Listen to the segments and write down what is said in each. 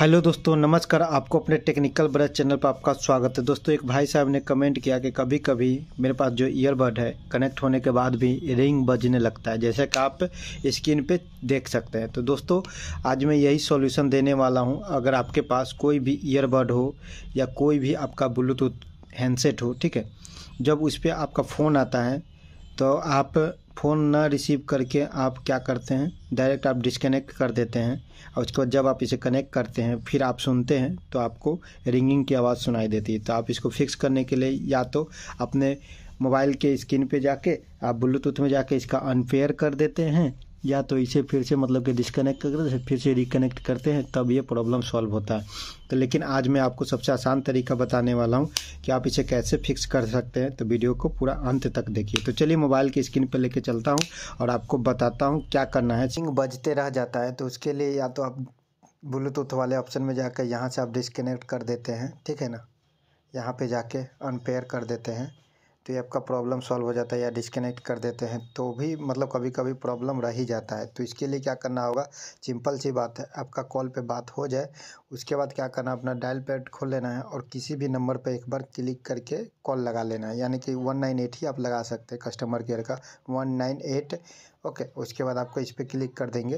hello दोस्तों नमस्कार आपको अपने टेक्निकल ब्रज चैनल पर आपका स्वागत है दोस्तों एक भाई साहब ने कमेंट किया कि कभी कभी मेरे पास जो ईयरबड है कनेक्ट होने के बाद भी रिंग बजने लगता है जैसे कि आप स्क्रीन पे देख सकते हैं तो दोस्तों आज मैं यही सॉल्यूशन देने वाला हूं अगर आपके पास कोई भी ईयरबड हो या कोई भी आपका ब्लूटूथ हैंडसेट हो ठीक है जब उस पर आपका फ़ोन आता है तो आप फ़ोन ना रिसीव करके आप क्या करते हैं डायरेक्ट आप डिसकनेक्ट कर देते हैं और उसके बाद जब आप इसे कनेक्ट करते हैं फिर आप सुनते हैं तो आपको रिंगिंग की आवाज़ सुनाई देती है तो आप इसको फिक्स करने के लिए या तो अपने मोबाइल के स्क्रीन पे जाके आप ब्लूटूथ में जाके इसका अनपेयर कर देते हैं या तो इसे फिर से मतलब कि डिस्कनेक्ट कर फिर से रिकनेक्ट करते हैं तब ये प्रॉब्लम सॉल्व होता है तो लेकिन आज मैं आपको सबसे आसान तरीका बताने वाला हूँ कि आप इसे कैसे फिक्स कर सकते हैं तो वीडियो को पूरा अंत तक देखिए तो चलिए मोबाइल की स्क्रीन पर लेके चलता हूँ और आपको बताता हूँ क्या करना है सिंग बजते रह जाता है तो उसके लिए या तो आप ब्लूटूथ वाले ऑप्शन में जाकर यहाँ से आप डिस्कनेक्ट कर देते हैं ठीक है ना यहाँ पे जाके अनपेयर कर देते हैं तो ये आपका प्रॉब्लम सॉल्व हो जाता है या डिस्कनेक्ट कर देते हैं तो भी मतलब कभी कभी प्रॉब्लम रह ही जाता है तो इसके लिए क्या करना होगा सिंपल सी बात है आपका कॉल पे बात हो जाए उसके बाद क्या करना अपना डायल पैड खोल लेना है और किसी भी नंबर पर एक बार क्लिक करके कॉल लगा लेना है यानी कि वन नाइन एट ही आप लगा सकते हैं कस्टमर केयर का वन नाइन एट ओके उसके बाद आपको इस पर क्लिक कर देंगे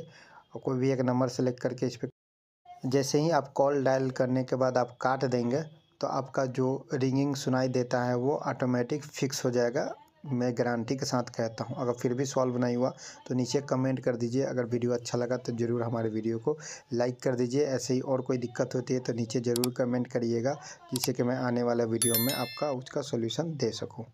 और कोई भी एक नंबर सेलेक्ट करके इस पर जैसे ही आप कॉल डायल करने के बाद आप काट देंगे तो आपका जो रिंगिंग सुनाई देता है वो ऑटोमेटिक फिक्स हो जाएगा मैं गारंटी के साथ कहता हूँ अगर फिर भी सॉल्व नहीं हुआ तो नीचे कमेंट कर दीजिए अगर वीडियो अच्छा लगा तो ज़रूर हमारे वीडियो को लाइक कर दीजिए ऐसे ही और कोई दिक्कत होती है तो नीचे ज़रूर कमेंट करिएगा जिससे कि मैं आने वाला वीडियो में आपका उसका सोल्यूशन दे सकूँ